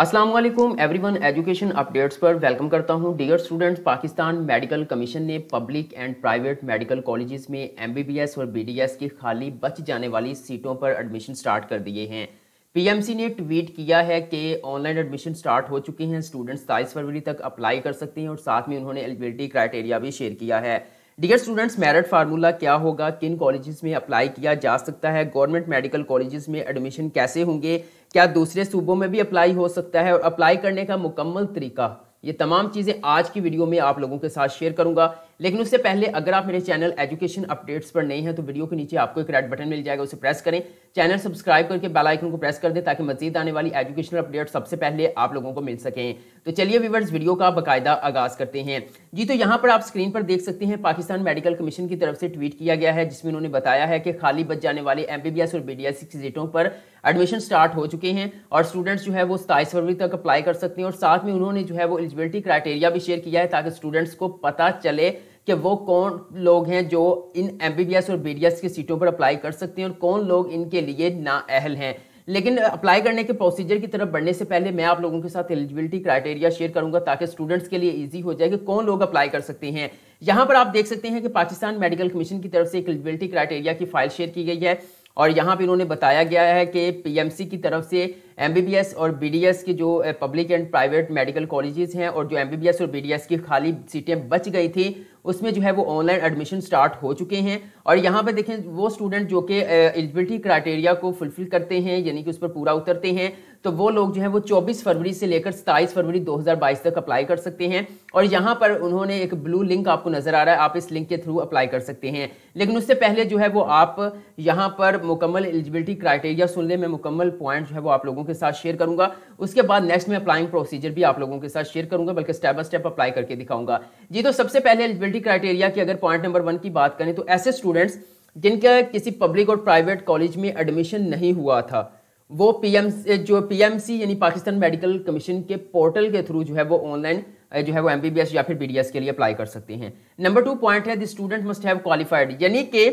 अस्सलाम वालेकुम everyone education updates पर वेलकम करता हूं dear students Pakistan medical commission ने public and private medical colleges में एमबीबीएस और बीडीएस की खाली बच जाने वाली सीटों पर एडमिशन स्टार्ट कर दिए हैं पीएमसी ने ट्वीट किया है कि ऑनलाइन एडमिशन स्टार्ट हो चुके हैं स्टूडेंट्स सताईस फरवरी तक अप्लाई कर सकते हैं और साथ में उन्होंने एलिजिबिलिटी क्राइटेरिया भी शेयर किया है डियर स्टूडेंट्स मेरिट फार्मूला क्या होगा किन कॉलेजेस में अप्लाई किया जा सकता है गवर्नमेंट मेडिकल कॉलेजेस में एडमिशन कैसे होंगे क्या दूसरे सूबों में भी अप्लाई हो सकता है और अप्लाई करने का मुकम्मल तरीका ये तमाम चीज़ें आज की वीडियो में आप लोगों के साथ शेयर करूंगा लेकिन उससे पहले अगर आप मेरे चैनल एजुकेशन अपडेट्स पर नहीं हैं तो वीडियो के नीचे आपको एक रेड बटन मिल जाएगा उसे प्रेस करें चैनल सब्सक्राइब करके बेल आइकन को प्रेस कर दें ताकि मजीद आने वाली एजुकेशनल अपडेट सबसे पहले आप लोगों को मिल सकें तो चलिए व्यूवर्स वीडियो का बाकायदा आगाज़ करते हैं जी तो यहाँ पर आप स्क्रीन पर देख सकते हैं पाकिस्तान मेडिकल कमीशन की तरफ से ट्वीट किया गया है जिसमें उन्होंने बताया है कि खाली बच जाने वाले एम और बी सीटों पर एडमिशन स्टार्ट हो चुके हैं और स्टूडेंट्स जो है वो सताईस फरवरी तक अप्लाई कर सकते हैं और साथ में उन्होंने जो है वो एलिजिबिलिटी क्राइटेरिया भी शेयर किया है ताकि स्टूडेंट्स को पता चले कि वो कौन लोग हैं जो इन एम और बी की सीटों पर अप्लाई कर सकते हैं और कौन लोग इनके लिए नाअहल हैं लेकिन अप्लाई करने के प्रोसीजर की तरफ बढ़ने से पहले मैं आप लोगों के साथ एलिजिबिलिटी क्राइटेरिया शेयर करूंगा ताकि स्टूडेंट्स के लिए इजी हो जाए कि कौन लोग अप्लाई कर सकते हैं यहाँ पर आप देख सकते हैं कि पाकिस्तान मेडिकल कमीशन की तरफ से एक एलिजिबिलिटी क्राइटेरिया की फाइल शेयर की गई है और यहाँ पे इन्होंने बताया गया है कि पीएमसी की तरफ से एमबीबीएस और बीडीएस के जो public and private medical colleges हैं और जो एमबीबीएस और बीडीएस की खाली सीटें बच गई थी उसमें जो है वो ऑनलाइन एडमिशन स्टार्ट हो चुके हैं और यहाँ पर देखें वो स्टूडेंट जो कि एलिजिबिलिटी क्राइटेरिया को फुलफिल करते हैं यानी कि उस पर पूरा उतरते हैं तो वो लोग जो है वो 24 फरवरी से लेकर 27 फरवरी 2022 तक अप्लाई कर सकते हैं और यहाँ पर उन्होंने एक ब्लू लिंक आपको नज़र आ रहा है आप इस लिंक के थ्रू अप्लाई कर सकते हैं लेकिन उससे पहले जो है वो आप यहाँ पर मुकम्मल एलिजिबिलिटी क्राइटेरिया सुनने में मुकम्मल पॉइंट जो है वो आप लोगों के साथ शेयर करूंगा उसके बाद नेक्स्ट में अप्लाइंग प्रोसीजर भी आप लोगों के साथ शेयर करूंगा बल्कि स्टेप बाय स्टेप अप्लाई करके दिखाऊंगा जी तो सबसे पहले एलिजिबिलिटी क्राइटेरिया की अगर पॉइंट नंबर वन की बात करें तो ऐसे स्टूडेंट्स जिनका किसी पब्लिक और प्राइवेट कॉलेज में एडमिशन नहीं हुआ था वो पीएम जो पीएमसी यानी पाकिस्तान मेडिकल कमीशन के पोर्टल के थ्रू जो है वो ऑनलाइन जो है वो एमबीबीएस या फिर बीडीएस के लिए अप्लाई कर सकते हैं नंबर टू पॉइंट है the student must have qualified यानी कि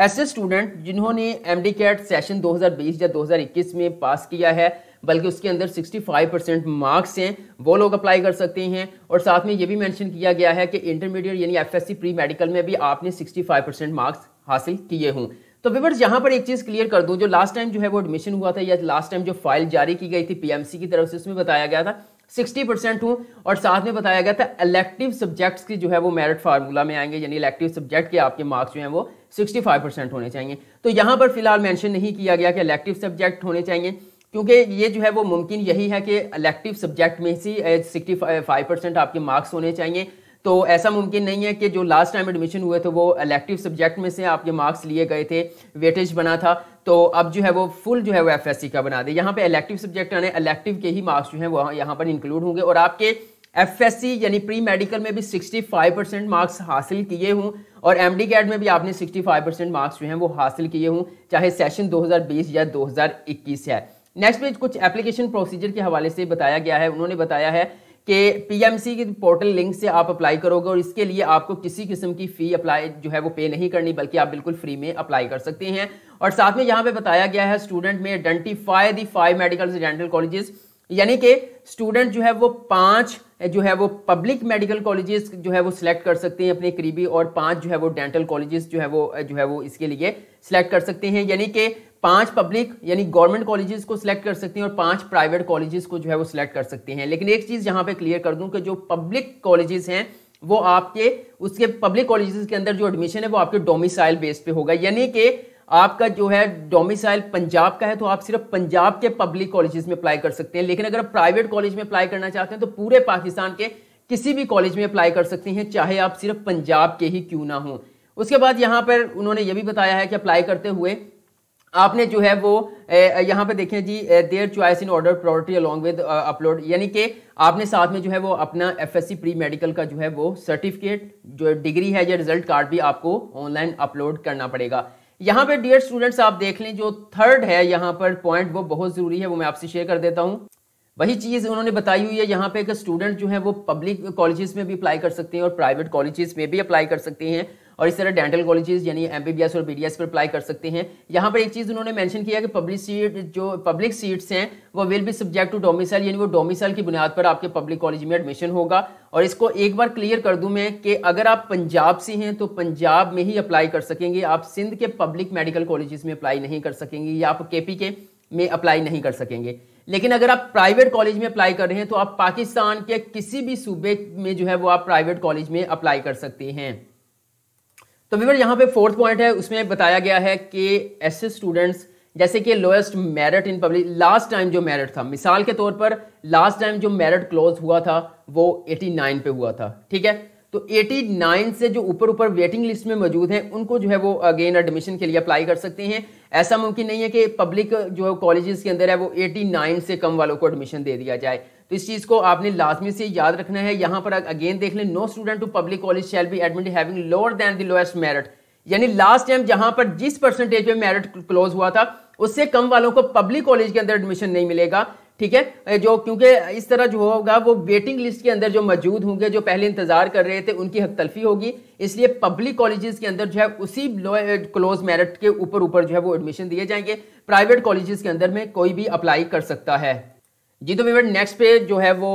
ऐसे स्टूडेंट जिन्होंने एम डी कैट सेशन 2020 या 2021 में पास किया है बल्कि उसके अंदर 65 परसेंट मार्क्स हैं वो लोग अप्लाई कर सकते हैं और साथ में ये भी मेंशन किया गया है कि इंटरमीडिएट यानी एफएससी प्री मेडिकल में भी आपने 65 परसेंट मार्क्स हासिल किए हों तो विवर्स यहाँ पर एक चीज़ क्लियर कर दूँ जो लास्ट टाइम जो है वो एडमिशन हुआ था या लास्ट टाइम जो फाइल जारी की गई थी पीएमसी की तरफ से उसमें बताया गया था 60 परसेंट हूँ और साथ में बताया गया था इलेक्टिव सब्जेक्ट्स की जो है वो मेरिट फार्मूला में आएंगे यानी इलेक्टिव सब्जेक्ट के आपके मार्क्स जो हैं वो 65 परसेंट होने चाहिए तो यहाँ पर फिलहाल मेंशन नहीं किया गया कि इलेक्टिव सब्जेक्ट होने चाहिए क्योंकि ये जो है वो मुमकिन यही है कि इलेक्टिव सब्जेक्ट में से सिक्सटी फाइव परसेंट आपके मार्क्स होने चाहिए तो ऐसा मुमकिन नहीं है कि जो लास्ट टाइम एडमिशन हुए थे वो इलेक्टिव सब्जेक्ट में से आपके मार्क्स लिए गए थे वेटेज बना था तो अब जो है वो फुल जो है वो एफ का बना दे यहाँ पे इलेक्टिव सब्जेक्ट आने इलेक्टिव के ही मार्क्स जो है वो यहाँ पर इंक्लूड होंगे और आपके एफ यानी प्री मेडिकल में भी 65 परसेंट मार्क्स हासिल किए हूँ और एम डी में भी आपने 65 परसेंट मार्क्स जो हैं वो हासिल किए हूँ चाहे सेशन 2020 या 2021 है नेक्स्ट पेज कुछ एप्लीकेशन प्रोसीजर के हवाले से बताया गया है उन्होंने बताया है कि पीएमसी की पोर्टल लिंक से आप अप्लाई करोगे और इसके लिए आपको किसी किस्म की फ़ी अप्लाई जो है वो पे नहीं करनी बल्कि आप बिल्कुल फ्री में अप्लाई कर सकते हैं और साथ में यहाँ पे बताया गया है स्टूडेंट में identify the five medical dental colleges यानी कि स्टूडेंट जो है वो पांच जो है वो पब्लिक मेडिकल कॉलेजेस जो है वो सिलेक्ट कर सकते हैं अपने करीबी और पांच जो है वो डेंटल कॉलेजेस जो है वो जो है वो इसके लिए सिलेक्ट कर सकते हैं यानी कि पांच पब्लिक यानी गवर्नमेंट कॉलेजेस को सिलेक्ट कर सकती हैं और पांच प्राइवेट कॉलेजेस को जो है वो सिलेक्ट कर सकते हैं लेकिन एक चीज़ यहाँ पे क्लियर कर दूं कि जो पब्लिक कॉलेजेस हैं वो आपके उसके पब्लिक कॉलेजेस के अंदर जो एडमिशन है वो आपके डोमिसाइल बेस पे होगा यानी कि आपका जो है डोमिसाइल पंजाब का है तो आप सिर्फ पंजाब के पब्लिक कॉलेजेस में अप्लाई कर सकते हैं लेकिन अगर आप प्राइवेट कॉलेज में अप्लाई करना चाहते हैं तो पूरे पाकिस्तान के किसी भी कॉलेज में अप्लाई कर सकते हैं चाहे आप सिर्फ पंजाब के ही क्यों ना हो उसके बाद यहाँ पर उन्होंने ये भी बताया है कि अप्लाई करते हुए आपने जो है वो यहाँ पे देखें जी their choice in order priority along with upload यानी कि आपने साथ में जो है वो अपना एफएससी प्री मेडिकल का जो है वो सर्टिफिकेट जो डिग्री है या रिजल्ट कार्ड भी आपको ऑनलाइन अपलोड करना पड़ेगा यहाँ पे डियर स्टूडेंट्स आप देख लें जो थर्ड है यहाँ पर पॉइंट वो बहुत ज़रूरी है वो मैं आपसे शेयर कर देता हूँ वही चीज़ उन्होंने बताई हुई है यहाँ पे कि स्टूडेंट जो है वो पब्लिक कॉलेजेस में भी अप्लाई कर सकते हैं और प्राइवेट कॉलेजेस में भी अप्लाई कर सकते हैं और इस तरह डेंटल कॉलेजेस यानी एम और बी पर अप्लाई कर सकते हैं यहाँ पर एक चीज़ उन्होंने मैंशन किया कि पब्लिक सीट जो पब्लिक सीट्स हैं वो will be subject to domicile यानी वो डोमिसाइल की बुनियाद पर आपके पब्लिक कॉलेज में एडमिशन होगा और इसको एक बार क्लियर कर दूं मैं कि अगर आप पंजाब से हैं तो पंजाब में ही अप्लाई कर सकेंगे आप सिंध के पब्लिक मेडिकल कॉलेजेस में अप्लाई नहीं कर सकेंगे या आप पी के में अप्लाई नहीं कर सकेंगे लेकिन अगर आप प्राइवेट कॉलेज में अप्लाई कर रहे हैं तो आप पाकिस्तान के किसी भी सूबे में जो है वो आप प्राइवेट कॉलेज में अप्लाई कर सकते हैं तो विवर यहाँ पे फोर्थ पॉइंट है उसमें बताया गया है कि ऐसे स्टूडेंट्स जैसे कि lowest merit in public last time जो मेरिट था मिसाल के तौर पर लास्ट टाइम जो मेरिट क्लोज हुआ था वो 89 पे हुआ था ठीक है तो 89 से जो ऊपर ऊपर वेटिंग लिस्ट में मौजूद हैं उनको जो है वो अगेन एडमिशन के लिए अप्लाई कर सकते हैं ऐसा मुमकिन नहीं है कि पब्लिक जो है कॉलेजेस के अंदर है वो 89 से कम वालों को एडमिशन दे दिया जाए तो इस चीज़ को आपने लाजमी से याद रखना है यहाँ पर अगेन देख लें no student to public college shall be admit having lower than the lowest merit यानी लास्ट टाइम जहां पर जिस परसेंटेज में मेरिट क्लोज हुआ था उससे कम वालों को पब्लिक कॉलेज के अंदर एडमिशन नहीं मिलेगा ठीक है जो क्योंकि इस तरह जो होगा वो वेटिंग लिस्ट के अंदर जो मौजूद होंगे जो पहले इंतजार कर रहे थे उनकी हक तलफी होगी इसलिए पब्लिक कॉलेजेस के अंदर जो है उसी क्लोज मेरिट के ऊपर ऊपर जो है वो एडमिशन दिए जाएंगे प्राइवेट कॉलेजेस के अंदर में कोई भी अप्लाई कर सकता है जी तो वीवर नेक्स्ट पे जो है वो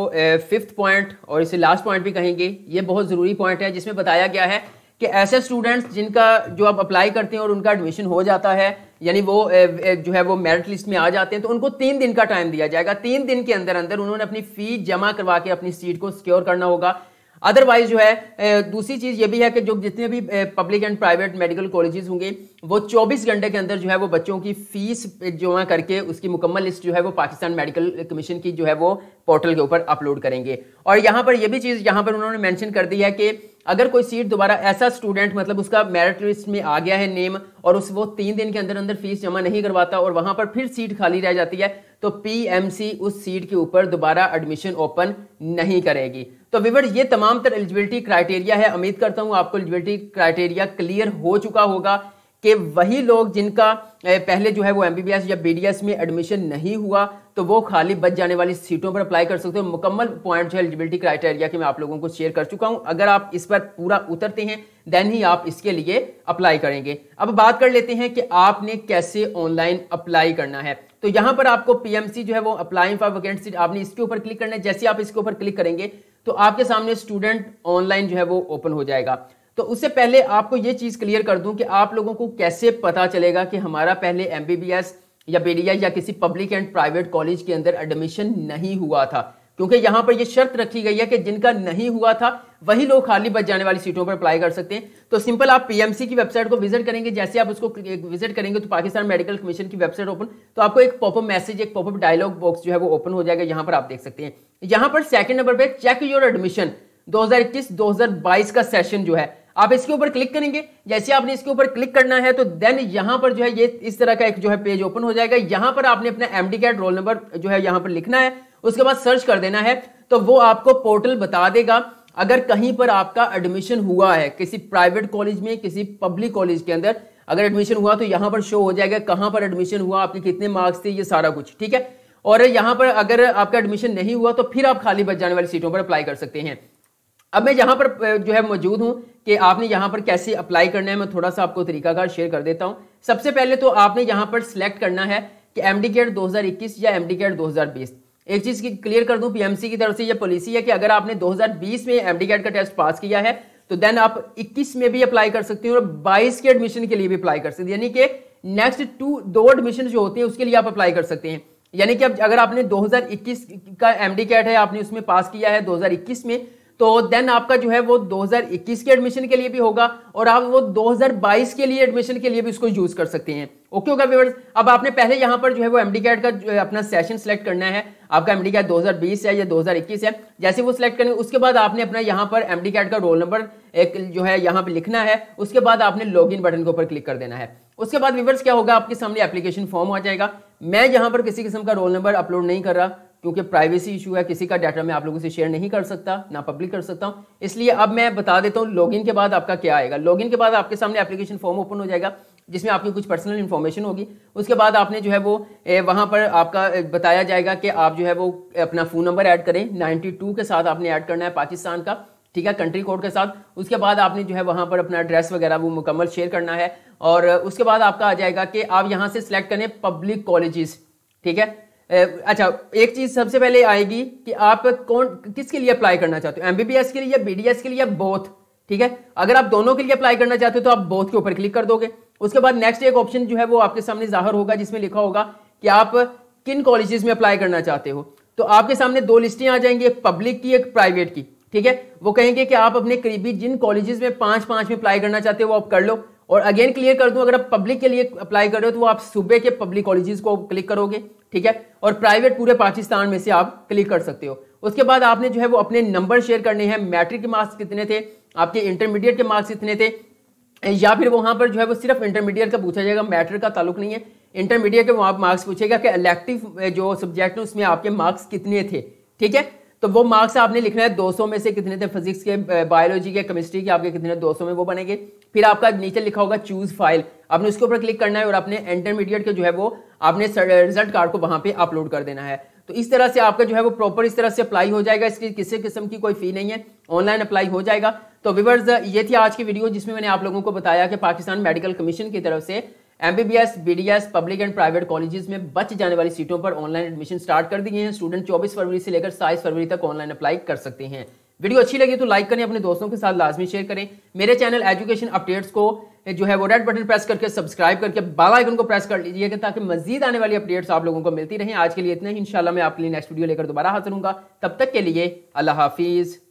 फिफ्थ पॉइंट और इसे लास्ट पॉइंट भी कहेंगे ये बहुत ज़रूरी पॉइंट है जिसमें बताया गया है कि ऐसे स्टूडेंट्स जिनका जो आप अप्लाई करते हैं और उनका एडमिशन हो जाता है यानी वो जो है वो मेरिट लिस्ट में आ जाते हैं तो उनको तीन दिन का टाइम दिया जाएगा तीन दिन के अंदर अंदर उन्होंने अपनी फ़ी जमा करवा के अपनी सीट को सिक्योर करना होगा अदरवाइज जो है दूसरी चीज़ ये भी है कि जो जितने भी public and private medical colleges होंगे वो 24 घंटे के अंदर जो है वो बच्चों की फीस जो है करके उसकी मुकम्मल लिस्ट जो है वो पाकिस्तान मेडिकल कमीशन की जो है वो पोर्टल के ऊपर अपलोड करेंगे और यहाँ पर यह भी चीज़ यहाँ पर उन्होंने मैंशन कर दी है कि अगर कोई सीट दोबारा ऐसा स्टूडेंट मतलब उसका मेरिट लिस्ट में आ गया है नेम और उस वो तीन दिन के अंदर अंदर फीस जमा नहीं करवाता और वहां पर फिर सीट खाली रह जाती है तो पीएमसी उस सीट के ऊपर दोबारा एडमिशन ओपन नहीं करेगी तो विवर ये तमाम तर एलिजिबिलिटी क्राइटेरिया है उम्मीद करता हूं आपको एलिजिबिलिटी क्राइटेरिया क्लियर हो चुका होगा कि वही लोग जिनका पहले जो है वो एमबीबीएस या बीडीएस में एडमिशन नहीं हुआ तो वो खाली बच जाने वाली सीटों पर अप्लाई कर सकते हो मुकम्मल पॉइंट जो है एलिजिबिलिटी क्राइटेरिया के मैं आप लोगों को शेयर कर चुका हूं अगर आप इस पर पूरा उतरते हैं देन ही आप इसके लिए अप्लाई करेंगे अब बात कर लेते हैं कि आपने कैसे ऑनलाइन अप्लाई करना है तो यहां पर आपको पीएमसी जो है वो अप्लाइंग फॉर वैकेंसी आपने इसके ऊपर क्लिक करना है जैसे आप इसके ऊपर क्लिक करेंगे तो आपके सामने स्टूडेंट ऑनलाइन जो है वो ओपन हो जाएगा तो उससे पहले आपको ये चीज क्लियर कर दूं कि आप लोगों को कैसे पता चलेगा कि हमारा पहले एमबीबीएस या बीडीआई या किसी पब्लिक एंड प्राइवेट कॉलेज के अंदर एडमिशन नहीं हुआ था क्योंकि यहां पर यह शर्त रखी गई है कि जिनका नहीं हुआ था वही लोग खाली बच जाने वाली सीटों पर अप्लाई कर सकते हैं तो सिंपल आप पीएमसी की वेबसाइट को विजिट करेंगे जैसे आप उसको विजिट करेंगे तो पाकिस्तान मेडिकल कमीशन की वेबसाइट ओपन तो आपको एक पॉपअप मैसेज एक पॉपअप डायलॉग बॉक्स जो है वो ओपन हो जाएगा यहां पर आप देख सकते हैं यहां पर सेकंड नंबर पर चेक योर एडमिशन 2021 2022 का सेशन जो है आप इसके ऊपर क्लिक करेंगे जैसे आपने इसके ऊपर क्लिक करना है तो देन यहां पर जो है ये इस तरह का एक जो है पेज ओपन हो जाएगा यहां पर आपने अपना एमडी कैट रोल नंबर जो है यहां पर लिखना है उसके बाद सर्च कर देना है तो वो आपको पोर्टल बता देगा अगर कहीं पर आपका एडमिशन हुआ है किसी प्राइवेट कॉलेज में किसी पब्लिक कॉलेज के अंदर अगर एडमिशन हुआ तो यहां पर शो हो जाएगा कहां पर एडमिशन हुआ आपके कितने मार्क्स थे ये सारा कुछ ठीक है और यहां पर अगर आपका एडमिशन नहीं हुआ तो फिर आप खाली बच जाने वाली सीटों पर अप्लाई कर सकते हैं अब मैं यहां पर जो है मौजूद हूं कि आपने यहां पर कैसे अप्लाई करना है मैं थोड़ा सा आपको तरीकाकार शेयर कर देता हूं सबसे पहले तो आपने यहां पर सिलेक्ट करना है कि केयर दो या केयर दो एक चीज की क्लियर कर दूं पीएमसी की तरफ से ये पॉलिसी है कि अगर आपने 2020 में एमडी कैट का टेस्ट पास किया है तो देन आप 21 में भी अप्लाई कर सकते हैं और 22 के एडमिशन के लिए भी अप्लाई कर सकते हैं यानी कि नेक्स्ट टू दो एडमिशन जो होते हैं उसके लिए आप अप्लाई कर सकते हैं यानी कि अब अगर आपने 2021 का एमडी कैट है आपने उसमें पास किया है 2021 में तो देन आपका जो है वो 2021 के एडमिशन के लिए भी होगा और आप वो 2022 के लिए एडमिशन के लिए भी उसको यूज कर सकते हैं ओके होगा व्यवर्स अब आपने पहले यहाँ पर जो है वो एमडी कैट का जो अपना सेशन सेलेक्ट करना है आपका एमडी कैट 2020 है या 2021 है जैसे वो सिलेक्ट करेंगे उसके बाद आपने अपना यहाँ पर एमडी कैट का रोल नंबर एक जो है यहाँ पर लिखना है उसके बाद आपने इन बटन के ऊपर क्लिक कर देना है उसके बाद व्यवर्स क्या होगा आपके सामने एप्लीकेशन फॉर्म आ जाएगा मैं यहाँ पर किसी किस्म का रोल नंबर अपलोड नहीं कर रहा क्योंकि प्राइवेसी इशू है किसी का डाटा मैं आप लोगों से शेयर नहीं कर सकता ना पब्लिक कर सकता हूं इसलिए अब मैं बता देता हूँ लॉगिन के बाद आपका क्या आएगा लॉगिन के बाद आपके सामने एप्लीकेशन फॉर्म ओपन हो जाएगा जिसमें आपकी कुछ पर्सनल इन्फॉर्मेशन होगी उसके बाद आपने जो है वो वहाँ पर आपका बताया जाएगा कि आप जो है वो अपना फ़ोन नंबर ऐड करें 92 के साथ आपने ऐड करना है पाकिस्तान का ठीक है कंट्री कोड के साथ उसके बाद आपने जो है वहाँ पर अपना एड्रेस वगैरह वो मुकम्मल शेयर करना है और उसके बाद आपका आ जाएगा कि आप यहाँ से सिलेक्ट करें पब्लिक कॉलेजेस ठीक है अच्छा एक चीज़ सबसे पहले आएगी कि आप कौन किसके लिए अप्लाई करना चाहते हो एम के लिए या बी के लिए बोथ ठीक है अगर आप दोनों के लिए अप्लाई करना चाहते हो तो आप बोथ के ऊपर क्लिक कर दोगे उसके बाद नेक्स्ट एक ऑप्शन जो है वो आपके सामने जाहिर होगा जिसमें लिखा होगा कि आप किन कॉलेजेस में अप्लाई करना चाहते हो तो आपके सामने दो लिस्टें आ जाएंगी एक पब्लिक की एक प्राइवेट की ठीक है वो कहेंगे कि आप अपने करीबी जिन कॉलेजेस में पांच पांच में अप्लाई करना चाहते हो वो आप कर लो और अगेन क्लियर कर दूं अगर आप पब्लिक के लिए अप्लाई कर रहे हो तो आप सूबे के पब्लिक कॉलेजेस को क्लिक करोगे ठीक है और प्राइवेट पूरे पाकिस्तान में से आप क्लिक कर सकते हो उसके बाद आपने जो है वो अपने नंबर शेयर करने हैं मैट्रिक के मार्क्स कितने थे आपके इंटरमीडिएट के मार्क्स कितने थे या फिर वहां पर जो है वो सिर्फ इंटरमीडिएट का पूछा जाएगा मैटर का ताल्लुक नहीं है इंटरमीडिएट के वहाँ मार्क्स पूछेगा कि इलेक्टिव जो सब्जेक्ट है उसमें आपके मार्क्स कितने थे ठीक है तो वो मार्क्स आपने लिखना है 200 में से कितने थे फिजिक्स के बायोलॉजी के केमिस्ट्री के आपके कितने 200 में वो बनेंगे फिर आपका नीचे लिखा होगा चूज फाइल आपने उसके ऊपर क्लिक करना है और अपने इंटरमीडिएट के जो है वो आपने रिजल्ट कार्ड को वहां पे अपलोड कर देना है तो इस तरह से आपका जो है वो प्रॉपर इस तरह से अप्लाई हो जाएगा इसकी किसी किस्म की कोई फी नहीं है ऑनलाइन अप्लाई हो जाएगा तो विवर्स ये थी आज की वीडियो जिसमें मैंने आप लोगों को बताया कि पाकिस्तान मेडिकल कमीशन की तरफ से M B D S public and private colleges में बच जाने वाली सीटों पर ऑनलाइन एडमिशन स्टार्ट कर दिए हैं स्टूडेंट चौबीस फरवरी से लेकर साइस फरवरी तक ऑनलाइन अप्लाई कर सकते हैं वीडियो अच्छी लगी तो लाइक करें अपने दोस्तों के साथ लाजमी शेयर करें मेरे चैनल एजुकेशन अपडेट्स को जो है वो रेड बटन प्रेस करके सब्सक्राइब करके बाल आइकन को प्रेस कर लीजिएगा ताकि मजीद आने वाली अपडेट्स आप लोगों को मिलती रहें आज के लिए इतना ही इंशाल्लाह मैं आपके लिए नेक्स्ट वीडियो लेकर दोबारा हाजिर हूँ तब तक के लिए अल्लाह हाफिज़